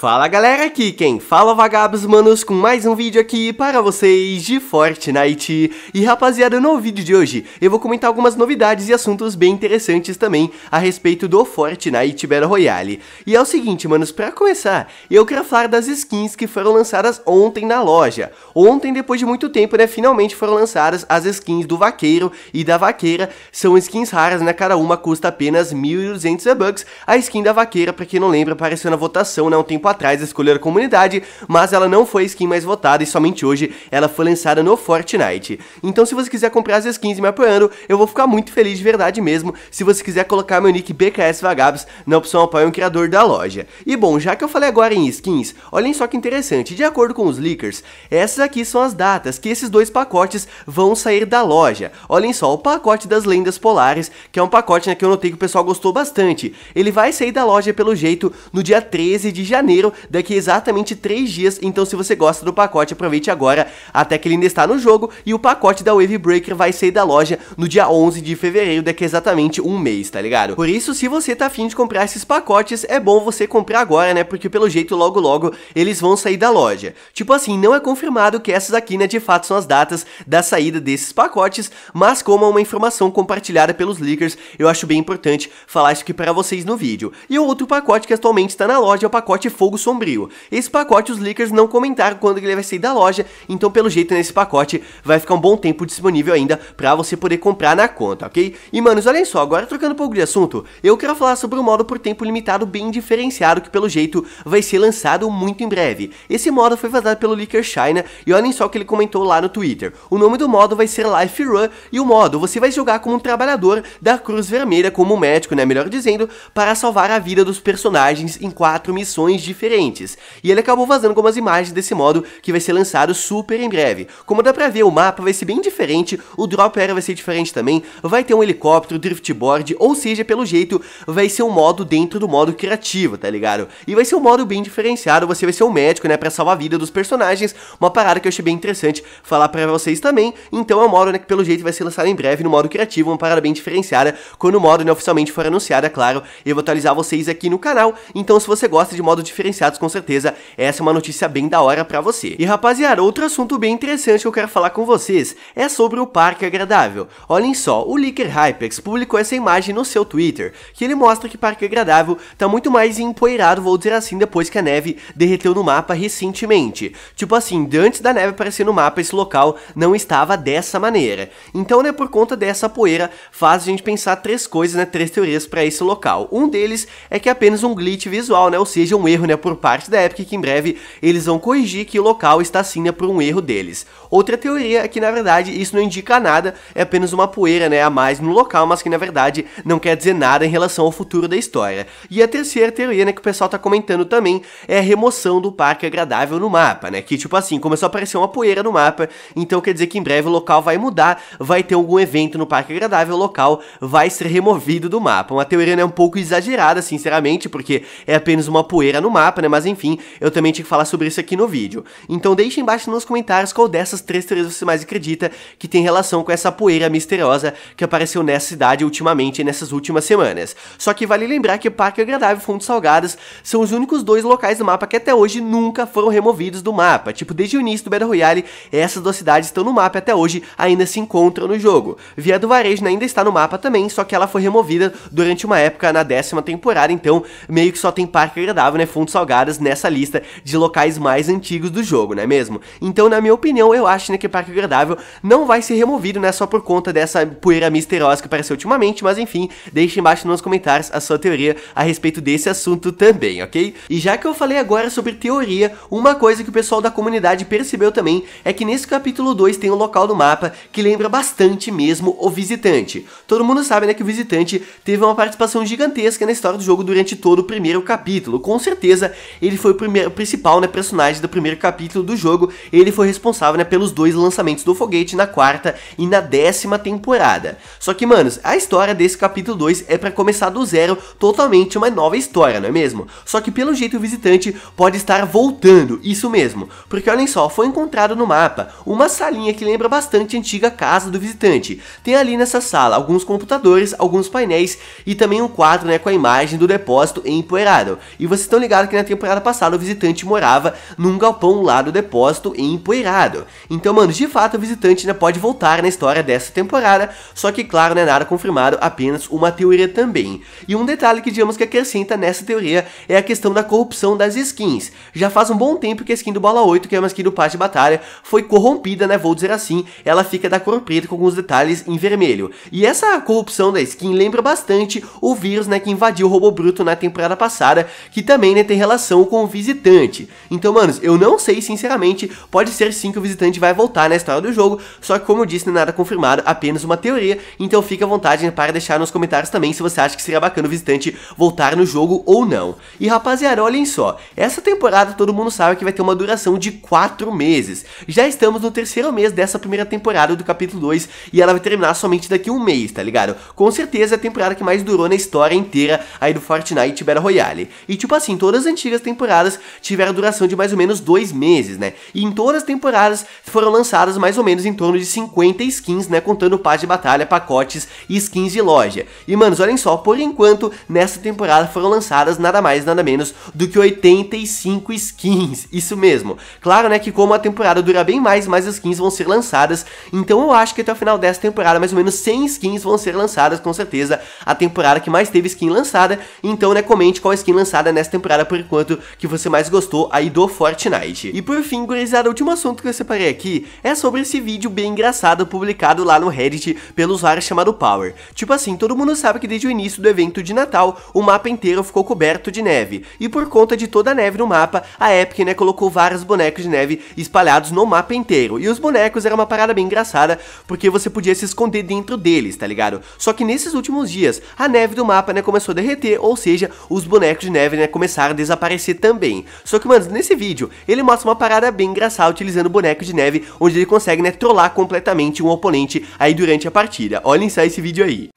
Fala galera, aqui quem fala é vagabos manos com mais um vídeo aqui para vocês de Fortnite E rapaziada, no vídeo de hoje eu vou comentar algumas novidades e assuntos bem interessantes também a respeito do Fortnite Battle Royale E é o seguinte manos, para começar, eu quero falar das skins que foram lançadas ontem na loja Ontem, depois de muito tempo, né, finalmente foram lançadas as skins do Vaqueiro e da Vaqueira São skins raras, né, cada uma custa apenas 1.200 bucks A skin da Vaqueira, pra quem não lembra, apareceu na votação, né, um tempo tempo atrás escolher a comunidade, mas ela não foi a skin mais votada e somente hoje ela foi lançada no Fortnite. Então se você quiser comprar as skins me apoiando, eu vou ficar muito feliz de verdade mesmo se você quiser colocar meu nick BKS Vagabos na opção apoia um criador da loja. E bom, já que eu falei agora em skins, olhem só que interessante, de acordo com os leakers, essas aqui são as datas que esses dois pacotes vão sair da loja. Olhem só, o pacote das lendas polares, que é um pacote né, que eu notei que o pessoal gostou bastante, ele vai sair da loja pelo jeito no dia 13 de janeiro janeiro, daqui exatamente 3 dias, então se você gosta do pacote, aproveite agora, até que ele ainda está no jogo, e o pacote da Wave Breaker vai sair da loja no dia 11 de fevereiro, daqui exatamente um mês, tá ligado? Por isso, se você tá afim de comprar esses pacotes, é bom você comprar agora, né, porque pelo jeito logo logo eles vão sair da loja. Tipo assim, não é confirmado que essas aqui, né, de fato são as datas da saída desses pacotes, mas como é uma informação compartilhada pelos leakers, eu acho bem importante falar isso aqui pra vocês no vídeo. E o outro pacote que atualmente está na loja é o pacote Full Fogo Sombrio. Esse pacote os leakers não comentaram quando ele vai sair da loja, então pelo jeito nesse pacote vai ficar um bom tempo disponível ainda pra você poder comprar na conta, ok? E manos, olhem só, agora trocando um pouco de assunto, eu quero falar sobre um modo por tempo limitado bem diferenciado que pelo jeito vai ser lançado muito em breve. Esse modo foi vazado pelo leaker China e olhem só o que ele comentou lá no Twitter. O nome do modo vai ser Life Run e o modo você vai jogar como um trabalhador da Cruz Vermelha, como um médico, né, melhor dizendo, para salvar a vida dos personagens em quatro missões diferentes diferentes. E ele acabou vazando algumas imagens desse modo que vai ser lançado super em breve. Como dá pra ver, o mapa vai ser bem diferente, o drop era vai ser diferente também, vai ter um helicóptero, driftboard, ou seja, pelo jeito, vai ser um modo dentro do modo criativo, tá ligado? E vai ser um modo bem diferenciado, você vai ser um médico, né, pra salvar a vida dos personagens, uma parada que eu achei bem interessante falar pra vocês também, então é um modo, né, que pelo jeito vai ser lançado em breve no modo criativo, uma parada bem diferenciada, quando o modo, né, oficialmente for anunciado, é claro, eu vou atualizar vocês aqui no canal, então se você gosta de modo diferenciado, diferenciados com certeza. Essa é uma notícia bem da hora para você. E rapaziada, outro assunto bem interessante que eu quero falar com vocês é sobre o parque agradável. Olhem só, o Leaker Hypex publicou essa imagem no seu Twitter, que ele mostra que parque agradável tá muito mais empoeirado, vou dizer assim, depois que a neve derreteu no mapa recentemente. Tipo assim, antes da neve aparecer no mapa, esse local não estava dessa maneira. Então, né, por conta dessa poeira, faz a gente pensar três coisas, né, três teorias para esse local. Um deles é que é apenas um glitch visual, né, ou seja, um erro, né, por parte da Epic que em breve eles vão corrigir que o local está sim por um erro deles. Outra teoria é que na verdade isso não indica nada, é apenas uma poeira né, a mais no local, mas que na verdade não quer dizer nada em relação ao futuro da história. E a terceira teoria né, que o pessoal está comentando também é a remoção do parque agradável no mapa, né? Que tipo assim, começou a aparecer uma poeira no mapa, então quer dizer que em breve o local vai mudar, vai ter algum evento no parque agradável, o local vai ser removido do mapa. Uma teoria né, um pouco exagerada, sinceramente, porque é apenas uma poeira no mapa papo, né? Mas enfim, eu também tinha que falar sobre isso aqui no vídeo. Então deixa embaixo nos comentários qual dessas três teorias você mais acredita que tem relação com essa poeira misteriosa que apareceu nessa cidade ultimamente, nessas últimas semanas. Só que vale lembrar que Parque Agradável e Fontes Salgadas são os únicos dois locais do mapa que até hoje nunca foram removidos do mapa. Tipo, desde o início do Battle Royale, essas duas cidades estão no mapa até hoje, ainda se encontram no jogo. Via do Varejo né, ainda está no mapa também, só que ela foi removida durante uma época na décima temporada, então meio que só tem Parque Agradável, né, Fontes Pontos Salgados nessa lista de locais mais antigos do jogo, não é mesmo? Então, na minha opinião, eu acho né, que Parque Agradável não vai ser removido, né, só por conta dessa poeira misteriosa que apareceu ultimamente, mas enfim, deixe embaixo nos comentários a sua teoria a respeito desse assunto também, ok? E já que eu falei agora sobre teoria, uma coisa que o pessoal da comunidade percebeu também é que nesse capítulo 2 tem um local do mapa que lembra bastante mesmo o visitante. Todo mundo sabe né, que o visitante teve uma participação gigantesca na história do jogo durante todo o primeiro capítulo, com certeza certeza, ele foi o, primeiro, principal né, personagem do primeiro capítulo do jogo. Ele foi responsável né, pelos dois lançamentos do foguete na quarta e na décima temporada. Só que, manos, a história desse capítulo 2 é para começar do zero, totalmente uma nova história, não é mesmo? Só que pelo jeito o visitante pode estar voltando, isso mesmo. Porque olhem só, foi encontrado no mapa uma salinha que lembra bastante a antiga casa do visitante. Tem ali nessa sala alguns computadores, alguns painéis e também um quadro né, com a imagem do depósito empoeirado. E vocês estão ligados que na temporada passada o visitante morava num galpão lá do depósito em empoeirado. Então, mano, de fato o visitante ainda pode voltar na história dessa temporada, só que claro, não é nada confirmado, apenas uma teoria também. E um detalhe que digamos que acrescenta nessa teoria é a questão da corrupção das skins. Já faz um bom tempo que a skin do Bola 8, que é uma skin do passe de batalha, foi corrompida, né, vou dizer assim, ela fica da cor preta com alguns detalhes em vermelho. E essa corrupção da skin lembra bastante o vírus, né, que invadiu o Robô Bruto na temporada passada, que também, né, tem relação com o visitante. Então, manos, eu não sei, sinceramente, pode ser sim que o visitante vai voltar na história do jogo, só que como eu disse, não é nada confirmado, apenas uma teoria, então fica à vontade para deixar nos comentários também se você acha que seria bacana o visitante voltar no jogo ou não. E rapaziada, olhem só, essa temporada todo mundo sabe que vai ter uma duração de 4 meses. Já estamos no terceiro mês dessa primeira temporada do capítulo 2 e ela vai terminar somente daqui um mês, tá ligado? Com certeza é a temporada que mais durou na história inteira aí do Fortnite Battle Royale. E tipo assim, todas antigas temporadas tiveram duração de mais ou menos dois meses, né? E em todas as temporadas foram lançadas mais ou menos em torno de 50 skins, né? Contando paz de batalha, pacotes e skins de loja. E, manos, olhem só, por enquanto, nessa temporada foram lançadas nada mais, nada menos do que 85 skins. Isso mesmo. Claro, né, que como a temporada dura bem mais, mais skins vão ser lançadas. Então eu acho que até o final dessa temporada, mais ou menos 100 skins vão ser lançadas, com certeza. A temporada que mais teve skin lançada. Então, né, comente qual skin lançada nessa temporada por por enquanto que você mais gostou aí do Fortnite. E por fim, gurizada, o último assunto que eu separei aqui é sobre esse vídeo bem engraçado publicado lá no Reddit pelo usuário chamado Power. Tipo assim, todo mundo sabe que desde o início do evento de Natal, o mapa inteiro ficou coberto de neve. E por conta de toda a neve no mapa, a Epic, né, colocou vários bonecos de neve espalhados no mapa inteiro. E os bonecos era uma parada bem engraçada, porque você podia se esconder dentro deles, tá ligado? Só que nesses últimos dias, a neve do mapa, né, começou a derreter, ou seja, os bonecos de neve, né, começaram a aparecer também. Só que, mano, nesse vídeo, ele mostra uma parada bem engraçada utilizando boneco de neve, onde ele consegue, né, trollar completamente um oponente aí durante a partida. Olhem só esse vídeo aí.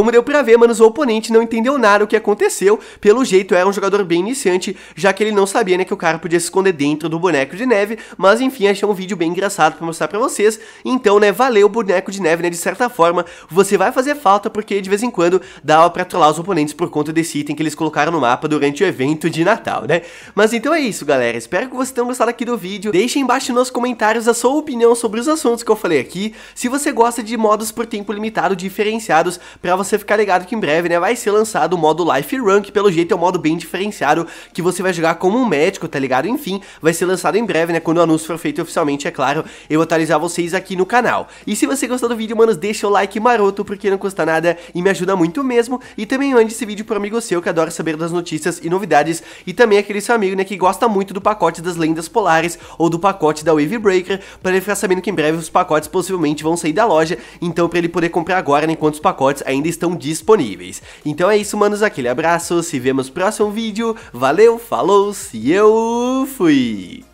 como deu pra ver, mano, o oponente não entendeu nada o que aconteceu. Pelo jeito, era um jogador bem iniciante, já que ele não sabia, né, que o cara podia se esconder dentro do boneco de neve. Mas, enfim, achei um vídeo bem engraçado pra mostrar pra vocês. Então, né, valeu o boneco de neve, né, de certa forma. Você vai fazer falta, porque de vez em quando dava pra trollar os oponentes por conta desse item que eles colocaram no mapa durante o evento de Natal, né? Mas, então é isso, galera. Espero que vocês tenham gostado aqui do vídeo. Deixem embaixo nos comentários a sua opinião sobre os assuntos que eu falei aqui. Se você gosta de modos por tempo limitado diferenciados pra você você ficar ligado que em breve, né, vai ser lançado o modo Life Run, que pelo jeito é um modo bem diferenciado, que você vai jogar como um médico, tá ligado? Enfim, vai ser lançado em breve, né, quando o anúncio for feito oficialmente, é claro, eu vou atualizar vocês aqui no canal. E se você gostou do vídeo, manos, deixa o like maroto, porque não custa nada e me ajuda muito mesmo, e também mande esse vídeo pro amigo seu que adora saber das notícias e novidades, e também aquele seu amigo, né, que gosta muito do pacote das lendas polares ou do pacote da Wave Breaker, para ele ficar sabendo que em breve os pacotes possivelmente vão sair da loja, então para ele poder comprar agora, né, enquanto os pacotes ainda estão estão disponíveis. Então é isso, manos, aquele abraço, se vemos no próximo vídeo, valeu, falou, se eu fui!